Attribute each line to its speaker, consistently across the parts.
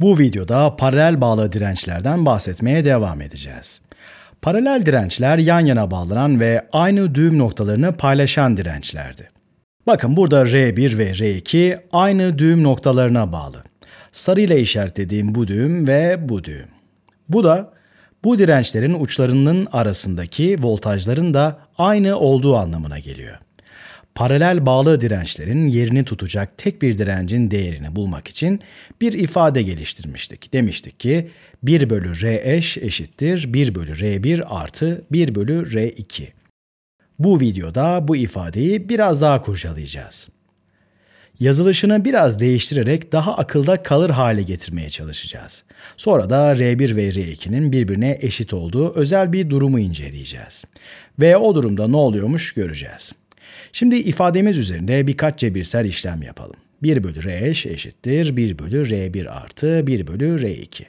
Speaker 1: Bu videoda paralel bağlı dirençlerden bahsetmeye devam edeceğiz. Paralel dirençler yan yana bağlanan ve aynı düğüm noktalarını paylaşan dirençlerdi. Bakın burada R1 ve R2 aynı düğüm noktalarına bağlı. Sarı ile işaretlediğim bu düğüm ve bu düğüm. Bu da bu dirençlerin uçlarının arasındaki voltajların da aynı olduğu anlamına geliyor paralel bağlı dirençlerin yerini tutacak tek bir direncin değerini bulmak için bir ifade geliştirmiştik. Demiştik ki 1 bölü R eş eşittir 1 bölü R1 artı 1 bölü R2. Bu videoda bu ifadeyi biraz daha kurcalayacağız. Yazılışını biraz değiştirerek daha akılda kalır hale getirmeye çalışacağız. Sonra da R1 ve R2'nin birbirine eşit olduğu özel bir durumu inceleyeceğiz. Ve o durumda ne oluyormuş göreceğiz. Şimdi ifademiz üzerinde birkaç cebirsel işlem yapalım. 1 bölü r eş eşittir 1 bölü R1 artı 1 bölü R2.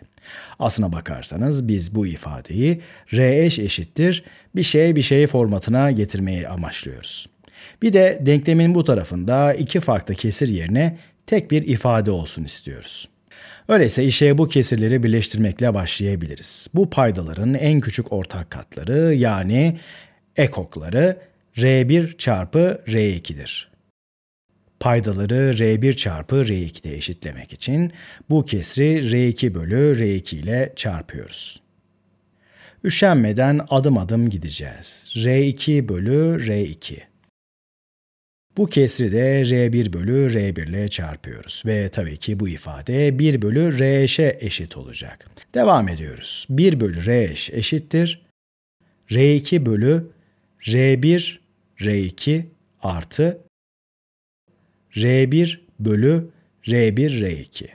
Speaker 1: Aslına bakarsanız biz bu ifadeyi r eş eşittir bir şey bir şey formatına getirmeyi amaçlıyoruz. Bir de denklemin bu tarafında iki farklı kesir yerine tek bir ifade olsun istiyoruz. Öyleyse işe bu kesirleri birleştirmekle başlayabiliriz. Bu paydaların en küçük ortak katları yani ekokları R1 çarpı R2'dir. Paydaları R1 çarpı R2'de eşitlemek için bu kesri R2 bölü R2 ile çarpıyoruz. Üşenmeden adım adım gideceğiz. R2 bölü R2. Bu kesri de R1 bölü R1 ile çarpıyoruz ve tabii ki bu ifade 1 bölü R'ye eşit olacak. Devam ediyoruz. 1 bölü R eşittir. R2 bölü R1 R2 artı R1 bölü R1 R2.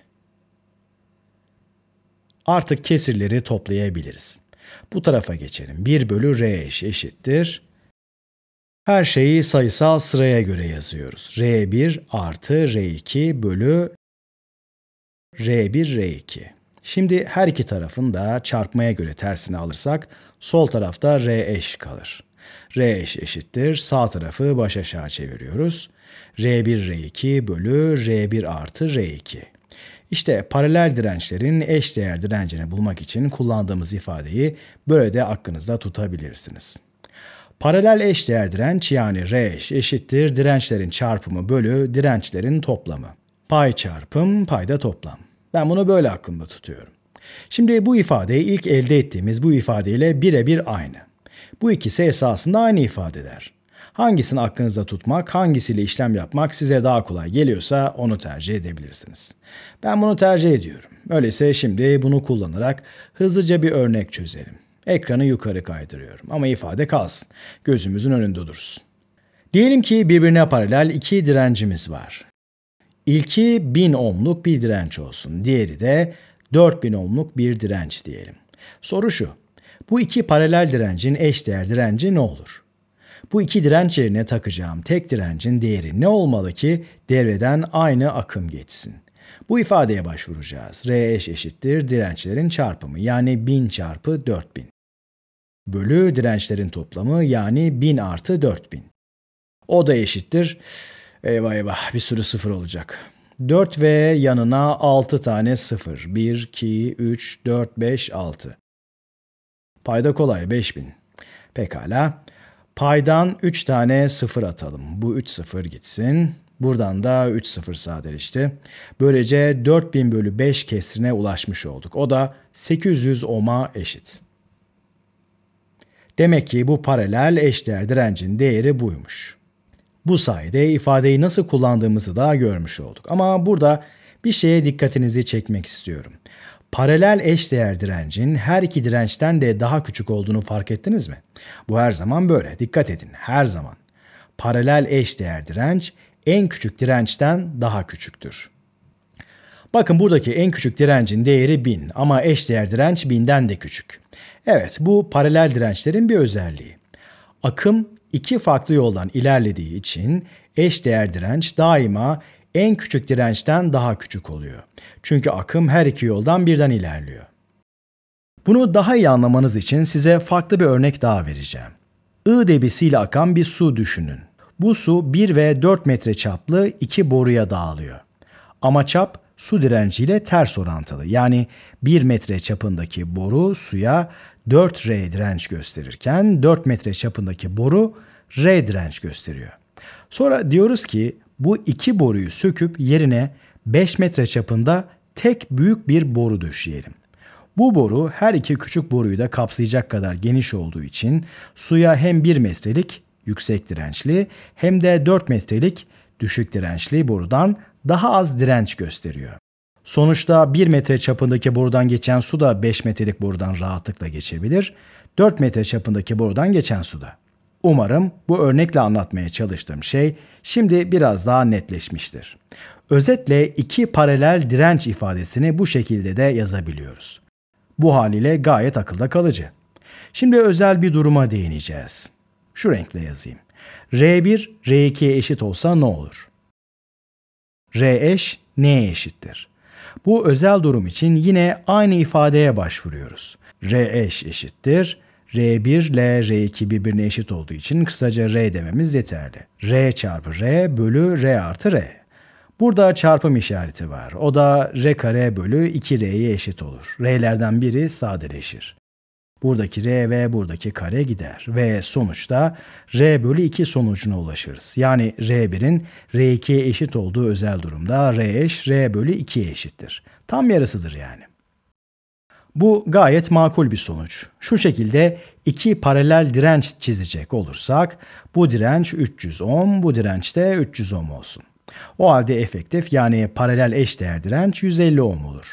Speaker 1: Artık kesirleri toplayabiliriz. Bu tarafa geçelim. 1 bölü R eş eşittir. Her şeyi sayısal sıraya göre yazıyoruz. R1 artı R2 bölü R1 R2. Şimdi her iki tarafın da çarpmaya göre tersini alırsak sol tarafta R eş kalır. R eş eşittir. Sağ tarafı baş aşağı çeviriyoruz. R1 R2 bölü R1 artı R2. İşte paralel dirençlerin eş değer direncini bulmak için kullandığımız ifadeyi böyle de aklınızda tutabilirsiniz. Paralel eş değer direnç yani R eş eşittir dirençlerin çarpımı bölü dirençlerin toplamı. Pay çarpım payda toplam. Ben bunu böyle aklımda tutuyorum. Şimdi bu ifadeyi ilk elde ettiğimiz bu ifadeyle birebir aynı. Bu ikisi esasında aynı ifadeler. Hangisini aklınızda tutmak, hangisiyle işlem yapmak size daha kolay geliyorsa onu tercih edebilirsiniz. Ben bunu tercih ediyorum. Öyleyse şimdi bunu kullanarak hızlıca bir örnek çözelim. Ekranı yukarı kaydırıyorum ama ifade kalsın. Gözümüzün önünde dursun. Diyelim ki birbirine paralel iki direncimiz var. İlki 1000 ohmluk bir direnç olsun, diğeri de 4000 ohmluk bir direnç diyelim. Soru şu, bu iki paralel direncin eşdeğer direnci ne olur? Bu iki direnç yerine takacağım tek direncin değeri ne olmalı ki devreden aynı akım geçsin? Bu ifadeye başvuracağız. R eş eşittir dirençlerin çarpımı yani 1000 çarpı 4000. Bölü dirençlerin toplamı yani 1000 artı 4000. O da eşittir. Eyvah eyvah bir sürü sıfır olacak. 4 ve yanına 6 tane sıfır. 1, 2, 3, 4, 5, 6. Payda kolay 5000. Pekala. Paydan 3 tane 0 atalım. Bu 3 0 gitsin. Buradan da 3 0 sadeleşti. Böylece 4000 bölü 5 kesrine ulaşmış olduk. O da 800 ohm'a eşit. Demek ki bu paralel eşdeğer direncin değeri buymuş. Bu sayede ifadeyi nasıl kullandığımızı da görmüş olduk. Ama burada bir şeye dikkatinizi çekmek istiyorum. Paralel eş değer direncin her iki dirençten de daha küçük olduğunu fark ettiniz mi? Bu her zaman böyle. Dikkat edin. Her zaman. Paralel eş değer direnç en küçük dirençten daha küçüktür. Bakın buradaki en küçük direncin değeri 1000 ama eş değer direnç 1000'den de küçük. Evet bu paralel dirençlerin bir özelliği. Akım iki farklı yoldan ilerlediği için eş değer direnç daima en küçük dirençten daha küçük oluyor. Çünkü akım her iki yoldan birden ilerliyor. Bunu daha iyi anlamanız için size farklı bir örnek daha vereceğim. I debisiyle akan bir su düşünün. Bu su 1 ve 4 metre çaplı iki boruya dağılıyor. Ama çap su direnciyle ters orantılı. Yani 1 metre çapındaki boru suya 4R direnç gösterirken 4 metre çapındaki boru R direnç gösteriyor. Sonra diyoruz ki bu iki boruyu söküp yerine 5 metre çapında tek büyük bir boru döşeyelim. Bu boru her iki küçük boruyu da kapsayacak kadar geniş olduğu için suya hem 1 metrelik yüksek dirençli hem de 4 metrelik düşük dirençli borudan daha az direnç gösteriyor. Sonuçta 1 metre çapındaki borudan geçen su da 5 metrelik borudan rahatlıkla geçebilir. 4 metre çapındaki borudan geçen su da. Umarım bu örnekle anlatmaya çalıştığım şey şimdi biraz daha netleşmiştir. Özetle iki paralel direnç ifadesini bu şekilde de yazabiliyoruz. Bu haliyle gayet akılda kalıcı. Şimdi özel bir duruma değineceğiz. Şu renkle yazayım. R1, R2'ye eşit olsa ne olur? R eş neye eşittir? Bu özel durum için yine aynı ifadeye başvuruyoruz. R eş eşittir R1 ile R2 birbirine eşit olduğu için kısaca R dememiz yeterli. R çarpı R bölü R artı R. Burada çarpım işareti var. O da R kare bölü 2R'ye eşit olur. R'lerden biri sadeleşir. Buradaki R ve buradaki kare gider ve sonuçta R bölü 2 sonucuna ulaşırız. Yani R1'in R2'ye eşit olduğu özel durumda R eş R bölü 2'ye eşittir. Tam yarısıdır yani. Bu gayet makul bir sonuç. Şu şekilde iki paralel direnç çizecek olursak bu direnç 310, bu direnç de 300 ohm olsun. O halde efektif yani paralel eşdeğer direnç 150 ohm olur.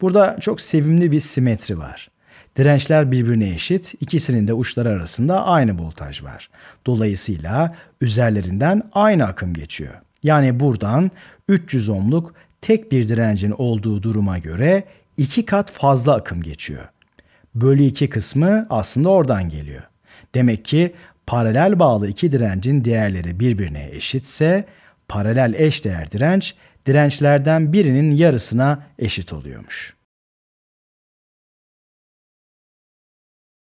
Speaker 1: Burada çok sevimli bir simetri var. Dirençler birbirine eşit, ikisinin de uçları arasında aynı voltaj var. Dolayısıyla üzerlerinden aynı akım geçiyor. Yani buradan 300 ohmluk tek bir direncin olduğu duruma göre iki kat fazla akım geçiyor. Bölü 2 kısmı aslında oradan geliyor. Demek ki paralel bağlı iki direncin değerleri birbirine eşitse paralel eş değer direnç dirençlerden birinin yarısına eşit oluyormuş.''